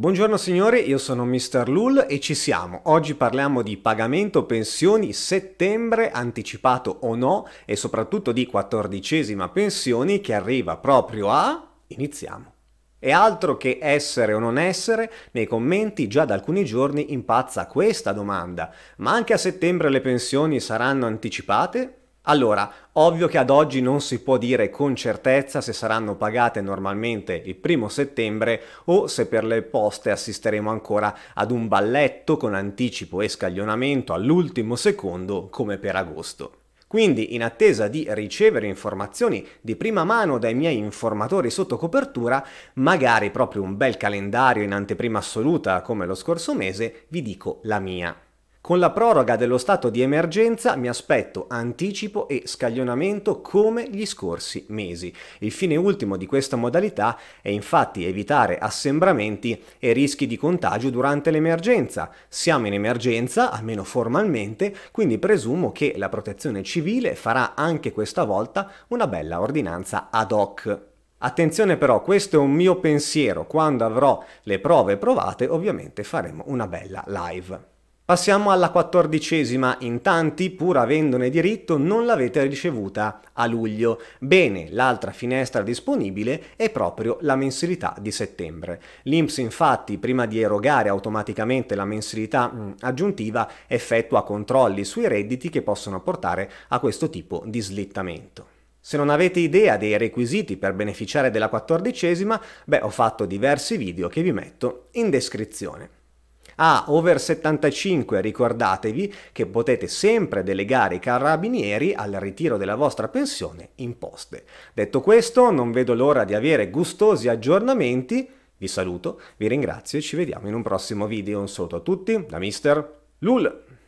Buongiorno signori, io sono Mr. Lul e ci siamo. Oggi parliamo di pagamento pensioni settembre, anticipato o no, e soprattutto di quattordicesima pensioni che arriva proprio a... Iniziamo. E altro che essere o non essere, nei commenti già da alcuni giorni impazza questa domanda. Ma anche a settembre le pensioni saranno anticipate? Allora, ovvio che ad oggi non si può dire con certezza se saranno pagate normalmente il primo settembre o se per le poste assisteremo ancora ad un balletto con anticipo e scaglionamento all'ultimo secondo come per agosto. Quindi, in attesa di ricevere informazioni di prima mano dai miei informatori sotto copertura, magari proprio un bel calendario in anteprima assoluta come lo scorso mese, vi dico la mia. Con la proroga dello stato di emergenza mi aspetto anticipo e scaglionamento come gli scorsi mesi. Il fine ultimo di questa modalità è infatti evitare assembramenti e rischi di contagio durante l'emergenza. Siamo in emergenza, almeno formalmente, quindi presumo che la protezione civile farà anche questa volta una bella ordinanza ad hoc. Attenzione però, questo è un mio pensiero, quando avrò le prove provate ovviamente faremo una bella live. Passiamo alla quattordicesima, in tanti, pur avendone diritto, non l'avete ricevuta a luglio. Bene, l'altra finestra disponibile è proprio la mensilità di settembre. L'INPS infatti, prima di erogare automaticamente la mensilità mm, aggiuntiva, effettua controlli sui redditi che possono portare a questo tipo di slittamento. Se non avete idea dei requisiti per beneficiare della quattordicesima, beh ho fatto diversi video che vi metto in descrizione a ah, over 75 ricordatevi che potete sempre delegare i carabinieri al ritiro della vostra pensione in poste. Detto questo, non vedo l'ora di avere gustosi aggiornamenti. Vi saluto, vi ringrazio e ci vediamo in un prossimo video. Un saluto a tutti da Mister Lul.